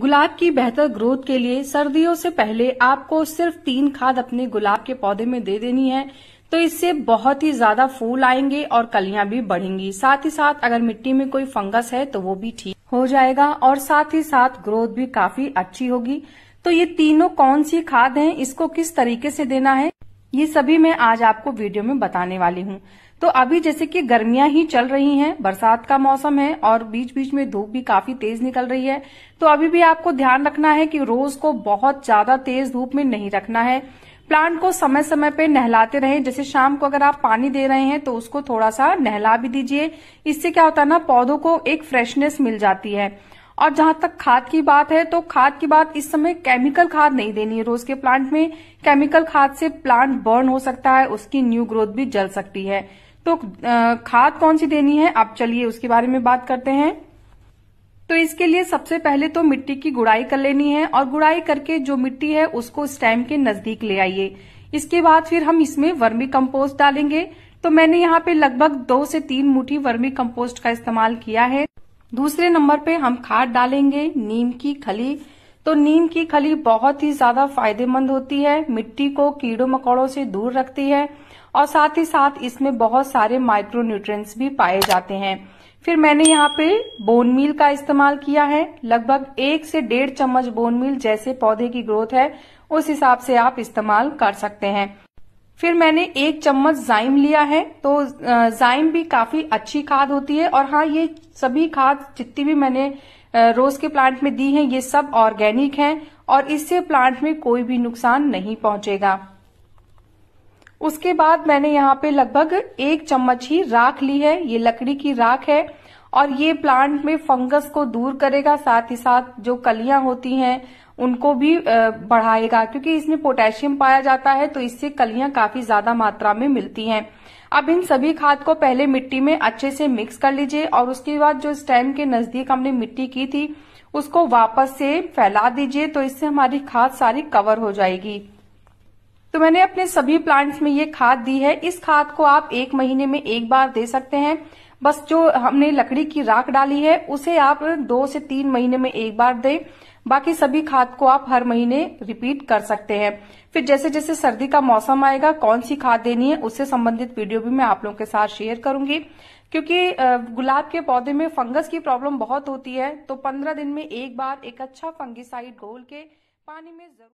गुलाब की बेहतर ग्रोथ के लिए सर्दियों से पहले आपको सिर्फ तीन खाद अपने गुलाब के पौधे में दे देनी है तो इससे बहुत ही ज्यादा फूल आएंगे और कलियां भी बढ़ेंगी साथ ही साथ अगर मिट्टी में कोई फंगस है तो वो भी ठीक हो जाएगा और साथ ही साथ ग्रोथ भी काफी अच्छी होगी तो ये तीनों कौन सी खाद है इसको किस तरीके से देना है ये सभी मैं आज आपको वीडियो में बताने वाली हूँ तो अभी जैसे कि गर्मियां ही चल रही हैं बरसात का मौसम है और बीच बीच में धूप भी काफी तेज निकल रही है तो अभी भी आपको ध्यान रखना है कि रोज को बहुत ज्यादा तेज धूप में नहीं रखना है प्लांट को समय समय पे नहलाते रहें जैसे शाम को अगर आप पानी दे रहे हैं तो उसको थोड़ा सा नहला भी दीजिए इससे क्या होता है ना पौधों को एक फ्रेशनेस मिल जाती है और जहां तक खाद की बात है तो खाद की बात इस समय केमिकल खाद नहीं देनी है रोज के प्लांट में केमिकल खाद से प्लांट बर्न हो सकता है उसकी न्यू ग्रोथ भी जल सकती है तो खाद कौन सी देनी है आप चलिए उसके बारे में बात करते हैं तो इसके लिए सबसे पहले तो मिट्टी की गुड़ाई कर लेनी है और गुड़ाई करके जो मिट्टी है उसको स्टैम के नजदीक ले आइए इसके बाद फिर हम इसमें वर्मी कंपोस्ट डालेंगे तो मैंने यहाँ पे लगभग दो से तीन मुठी वर्मी कंपोस्ट का इस्तेमाल किया है दूसरे नंबर पे हम खाद डालेंगे नीम की खली तो नीम की खली बहुत ही ज्यादा फायदेमंद होती है मिट्टी को कीड़ों मकोड़ों से दूर रखती है और साथ ही साथ इसमें बहुत सारे माइक्रो न्यूट्रिएंट्स भी पाए जाते हैं फिर मैंने यहाँ पे बोन मील का इस्तेमाल किया है लगभग एक से डेढ़ चम्मच बोन मील जैसे पौधे की ग्रोथ है उस हिसाब से आप इस्तेमाल कर सकते हैं फिर मैंने एक चम्मच जाइम लिया है तो जाइम भी काफी अच्छी खाद होती है और हाँ ये सभी खाद जितनी भी मैंने रोज के प्लांट में दी है ये सब ऑर्गेनिक है और इससे प्लांट में कोई भी नुकसान नहीं पहुंचेगा उसके बाद मैंने यहाँ पे लगभग एक चम्मच ही राख ली है ये लकड़ी की राख है और ये प्लांट में फंगस को दूर करेगा साथ ही साथ जो कलियां होती हैं उनको भी बढ़ाएगा क्योंकि इसमें पोटेशियम पाया जाता है तो इससे कलियां काफी ज्यादा मात्रा में मिलती हैं अब इन सभी खाद को पहले मिट्टी में अच्छे से मिक्स कर लीजिए और उसके बाद जो स्टैम के नजदीक हमने मिट्टी की थी उसको वापस से फैला दीजिए तो इससे हमारी खाद सारी कवर हो जाएगी तो मैंने अपने सभी प्लांट्स में ये खाद दी है इस खाद को आप एक महीने में एक बार दे सकते हैं बस जो हमने लकड़ी की राख डाली है उसे आप दो से तीन महीने में एक बार दें बाकी सभी खाद को आप हर महीने रिपीट कर सकते हैं फिर जैसे जैसे सर्दी का मौसम आएगा कौन सी खाद देनी है उससे संबंधित वीडियो भी मैं आप लोगों के साथ शेयर करूंगी क्योंकि गुलाब के पौधे में फंगस की प्रॉब्लम बहुत होती है तो पंद्रह दिन में एक बार एक अच्छा फंगिसाइड घोल के पानी में जरूर